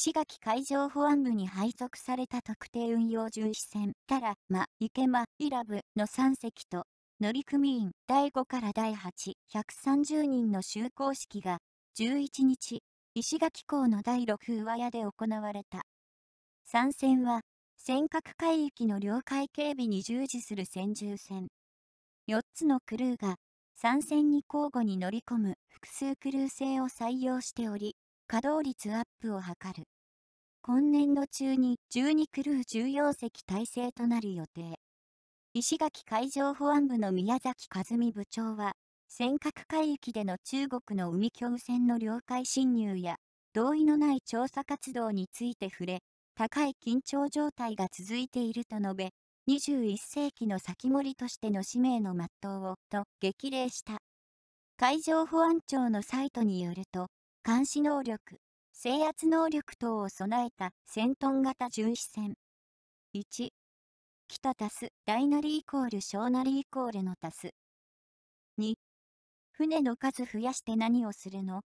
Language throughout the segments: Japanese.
石垣海上保安部に配属された特定運用巡視船、タラ、マ、池間、イラブの3隻と、乗組員第5から第8、130人の就航式が、11日、石垣港の第6上屋で行われた。参戦は、尖閣海域の領海警備に従事する専従船。4つのクルーが、参戦に交互に乗り込む複数クルー制を採用しており、稼働率アップを図る。今年度中に12クルー重要隻体制となる予定。石垣海上保安部の宮崎和美部長は、尖閣海域での中国の海峡線の領海侵入や、同意のない調査活動について触れ、高い緊張状態が続いていると述べ、21世紀の先盛りとしての使命の全うを、と激励した。海上保安庁のサイトによると、監視能力、制圧能力等を備えた戦闘型巡視船。1、北足す大なりイコール小なりイコールの足す。2、船の数増やして何をするの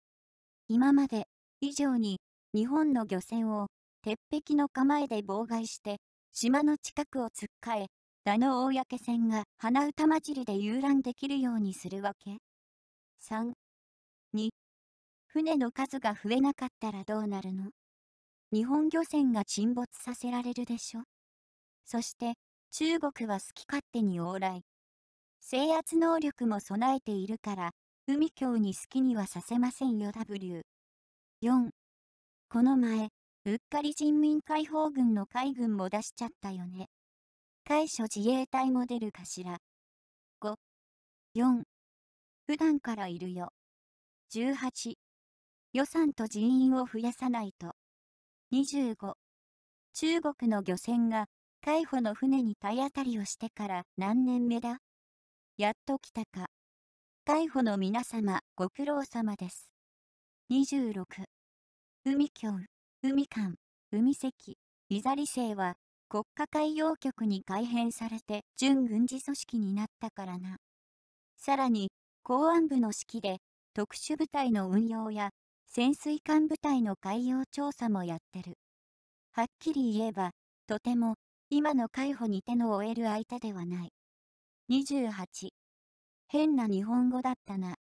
今まで以上に日本の漁船を鉄壁の構えで妨害して島の近くを突っかえ、ダの公船が鼻歌交じりで遊覧できるようにするわけ。3、2、船の数が増えなかったらどうなるの日本漁船が沈没させられるでしょそして中国は好き勝手に往来。制圧能力も備えているから、海峡に好きにはさせませんよ W。4. この前、うっかり人民解放軍の海軍も出しちゃったよね。海所自衛隊も出るかしら。5. 4. 普段からいるよ。18. 予算と人員を増やさないと。25中国の漁船が海保の船に体当たりをしてから何年目だやっと来たか。海保の皆様ご苦労様です。26海峡、海間、海石、イザリ勢は国家海洋局に改編されて準軍事組織になったからな。さらに公安部の指揮で特殊部隊の運用や潜水艦部隊の海洋調査もやってる。はっきり言えば、とても、今の海保に手の負える相手ではない。28。変な日本語だったな。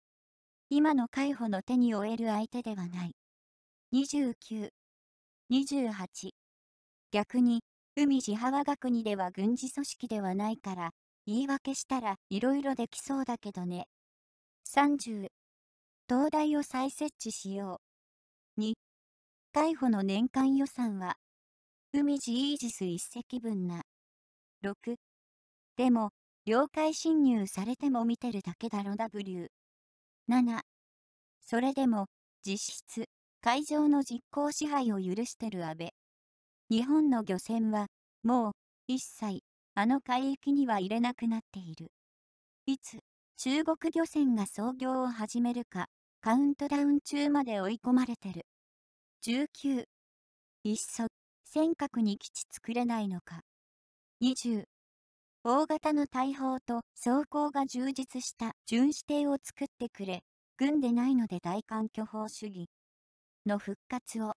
今の海保の手に負える相手ではない。29。28。逆に、海地浜学にでは軍事組織ではないから、言い訳したら色々できそうだけどね。30。灯台を再設置しよう。2、海保の年間予算は、海地イージス1隻分な。6、でも、領海侵入されても見てるだけだろ W。7、それでも、実質、海上の実効支配を許してる安倍。日本の漁船は、もう、一切、あの海域には入れなくなっている。いつ、中国漁船が操業を始めるか、カウントダウン中まで追い込まれてる。19。いっそ、尖閣に基地作れないのか。20。大型の大砲と装甲が充実した巡視艇を作ってくれ、軍でないので大艦巨砲主義の復活を。